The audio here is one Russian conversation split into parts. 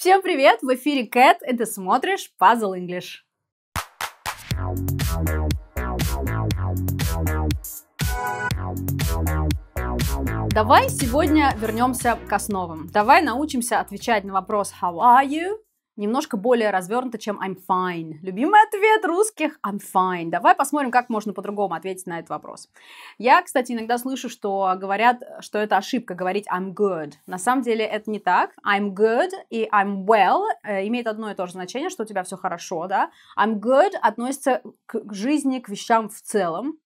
Всем привет! В эфире Кэт, и ты смотришь Puzzle English. Давай сегодня вернемся к основам. Давай научимся отвечать на вопрос How are you? немножко более развернуто, чем I'm fine. Любимый ответ русских – I'm fine. Давай посмотрим, как можно по-другому ответить на этот вопрос. Я, кстати, иногда слышу, что говорят, что это ошибка говорить I'm good. На самом деле это не так. I'm good и I'm well э, имеет одно и то же значение, что у тебя все хорошо, да. I'm good относится к жизни, к вещам в целом.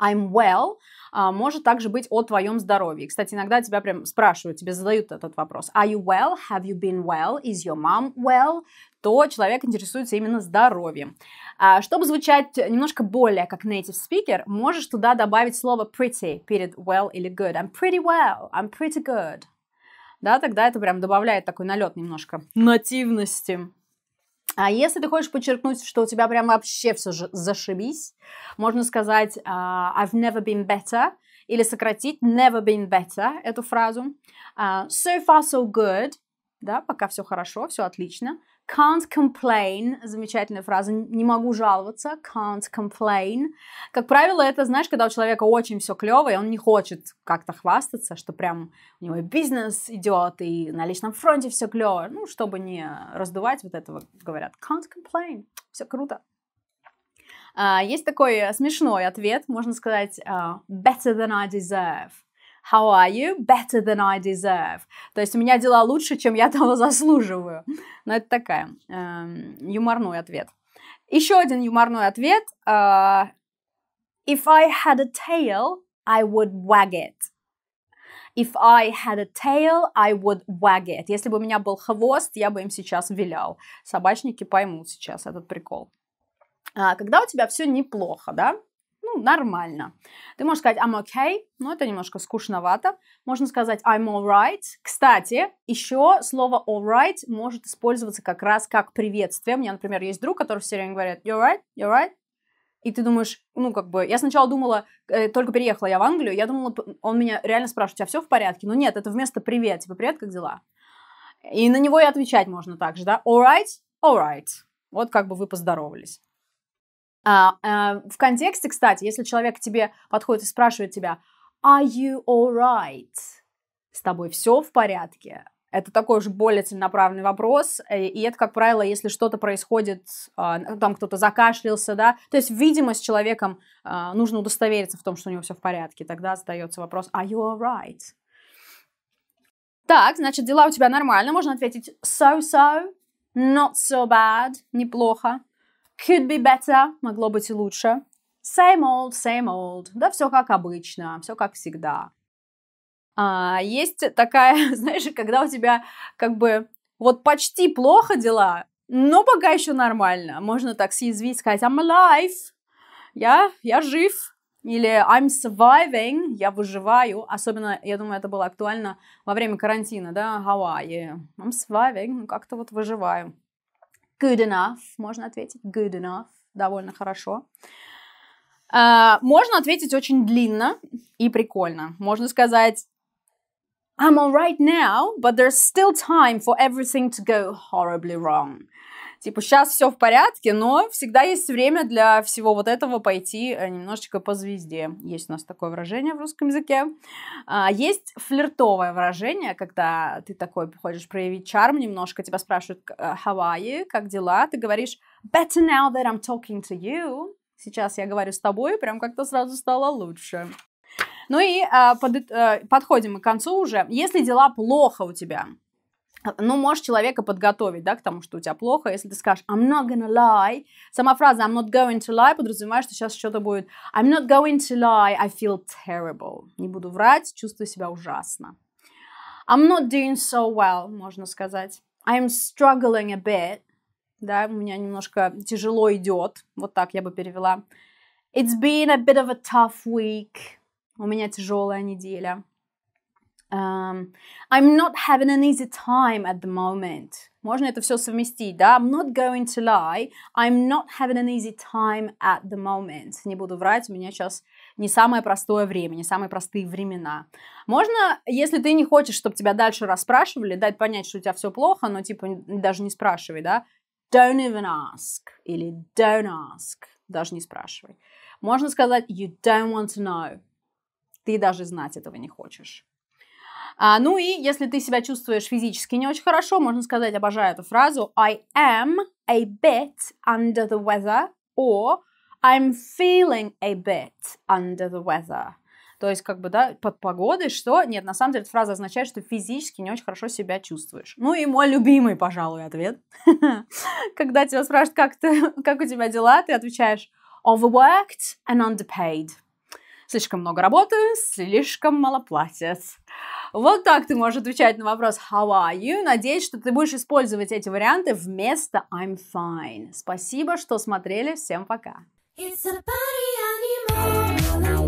I'm well а, может также быть о твоем здоровье. Кстати, иногда тебя прям спрашивают, тебе задают этот вопрос. Are you well? Have you been well? Is your mom well? то человек интересуется именно здоровьем. А, чтобы звучать немножко более как native speaker, можешь туда добавить слово pretty перед well или good. I'm pretty well, I'm pretty good. Да, тогда это прям добавляет такой налет немножко нативности. А если ты хочешь подчеркнуть, что у тебя прям вообще все зашибись, можно сказать uh, I've never been better или сократить never been better эту фразу. Uh, so far so good, да, пока все хорошо, все отлично. Can't complain. Замечательная фраза. Не могу жаловаться. Can't complain. Как правило, это, знаешь, когда у человека очень все клево, и он не хочет как-то хвастаться, что прям у него бизнес идет, и на личном фронте все клево. Ну, чтобы не раздувать вот этого, говорят, can't complain. Все круто. Uh, есть такой э, смешной ответ, можно сказать, uh, better than I deserve. How are you? Better than I deserve. То есть у меня дела лучше, чем я того заслуживаю. Но ну, это такая э, юморной ответ. Еще один юморной ответ. Э, If I had a tail, I would wag it. If I had a tail, I would wag it. Если бы у меня был хвост, я бы им сейчас вилял. Собачники поймут сейчас этот прикол. А, когда у тебя все неплохо, да? нормально. Ты можешь сказать I'm okay, но это немножко скучновато. Можно сказать I'm alright. Кстати, еще слово alright может использоваться как раз как приветствие. У меня, например, есть друг, который все время говорит you're right, you're right, и ты думаешь, ну, как бы, я сначала думала, э, только переехала я в Англию, я думала, он меня реально спрашивает, у тебя все в порядке? Но ну нет, это вместо «привет», типа «привет, как дела?» И на него и отвечать можно также, да, All right, All right. Вот как бы вы поздоровались. А, а, в контексте, кстати, если человек к тебе подходит и спрашивает тебя «Are you alright?» «С тобой все в порядке?» Это такой уже более целенаправленный вопрос, э, и это, как правило, если что-то происходит, а, ну, там кто-то закашлялся, да, то есть, видимо, с человеком а, нужно удостовериться в том, что у него все в порядке, тогда задается вопрос «Are you alright?» Так, значит, дела у тебя нормально, можно ответить so-so, not so bad, неплохо, Could be better, могло быть и лучше. Same old, same old. Да, все как обычно, все как всегда. А, есть такая, знаешь, когда у тебя как бы вот почти плохо дела, но пока еще нормально. Можно так съязвить, сказать I'm alive, я, я жив, или I'm surviving, я выживаю. Особенно, я думаю, это было актуально во время карантина, да, how I'm surviving, ну как-то вот выживаю. Good enough, можно ответить. Good enough, довольно хорошо. Uh, можно ответить очень длинно и прикольно. Можно сказать I'm alright now, but there's still time for everything to go horribly wrong типа, сейчас все в порядке, но всегда есть время для всего вот этого пойти э, немножечко по звезде. Есть у нас такое выражение в русском языке. А, есть флиртовое выражение, когда ты такой хочешь проявить чарм немножко, тебя спрашивают э, «How Как дела?» Ты говоришь «Better now that I'm talking to you». Сейчас я говорю с тобой, прям как-то сразу стало лучше. Ну и э, а, под, э, подходим к концу уже. Если дела плохо у тебя, ну, можешь человека подготовить, да, к тому, что у тебя плохо, если ты скажешь I'm not gonna lie, сама фраза I'm not going to lie подразумевает, что сейчас что-то будет I'm not going to lie, I feel terrible. Не буду врать, чувствую себя ужасно. I'm not doing so well, можно сказать. I'm struggling a bit. Да, у меня немножко тяжело идет. Вот так я бы перевела. It's been a bit of a tough week. У меня тяжелая неделя. Um, I'm not having an easy time at the moment. Можно это все совместить, да? I'm not going to lie. I'm not having an easy time at the moment. Не буду врать, у меня сейчас не самое простое время, не самые простые времена. Можно, если ты не хочешь, чтобы тебя дальше расспрашивали, дать понять, что у тебя все плохо, но типа даже не спрашивай, да? Don't even ask или don't ask, даже не спрашивай. Можно сказать you don't want to know. Ты даже знать этого не хочешь. А, ну и если ты себя чувствуешь физически не очень хорошо, можно сказать, обожаю эту фразу, I am a bit under the weather, or I'm feeling a bit under the weather. То есть, как бы, да, под погодой, что? Нет, на самом деле эта фраза означает, что физически не очень хорошо себя чувствуешь. Ну и мой любимый, пожалуй, ответ. Когда тебя спрашивают, как, ты, как у тебя дела, ты отвечаешь overworked and underpaid. Слишком много работы, слишком мало платят. Вот так ты можешь отвечать на вопрос how are you. Надеюсь, что ты будешь использовать эти варианты вместо I'm fine. Спасибо, что смотрели. Всем пока. It's a party